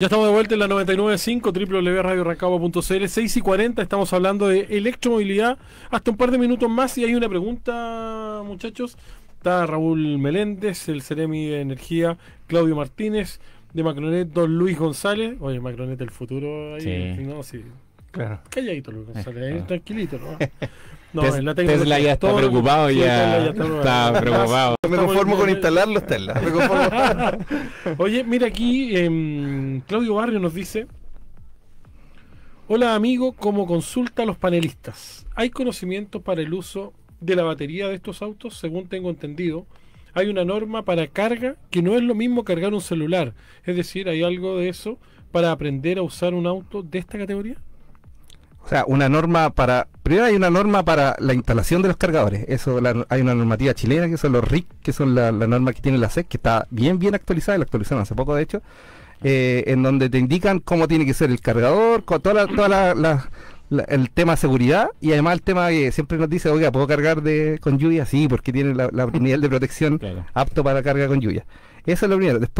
Ya estamos de vuelta en la 99.5 www.radioracabo.cl 6 y 40 estamos hablando de electromovilidad hasta un par de minutos más y hay una pregunta muchachos está Raúl Meléndez el Ceremi de Energía Claudio Martínez de Macronet Don Luis González oye Macronet el futuro ahí sí. no sí calladito Luis González tranquilito No, Tesla, ya está preocupado, ya, está preocupado. Me conformo con instalarlo, Tesla. Oye, mira aquí, em, Claudio Barrio nos dice, Hola amigo, como consulta a los panelistas, ¿hay conocimiento para el uso de la batería de estos autos? Según tengo entendido, hay una norma para carga que no es lo mismo cargar un celular. Es decir, ¿hay algo de eso para aprender a usar un auto de esta categoría? O sea, una norma para. Primero hay una norma para la instalación de los cargadores. Eso hay una normativa chilena que son los RIC, que son la, la norma que tiene la SEC, que está bien, bien actualizada, la actualizaron hace poco de hecho, eh, en donde te indican cómo tiene que ser el cargador, con toda toda la, el tema seguridad y además el tema que siempre nos dice, oiga, ¿puedo cargar de, con lluvia? Sí, porque tiene la, nivel de protección apto para carga con lluvia. Eso es lo primero. Después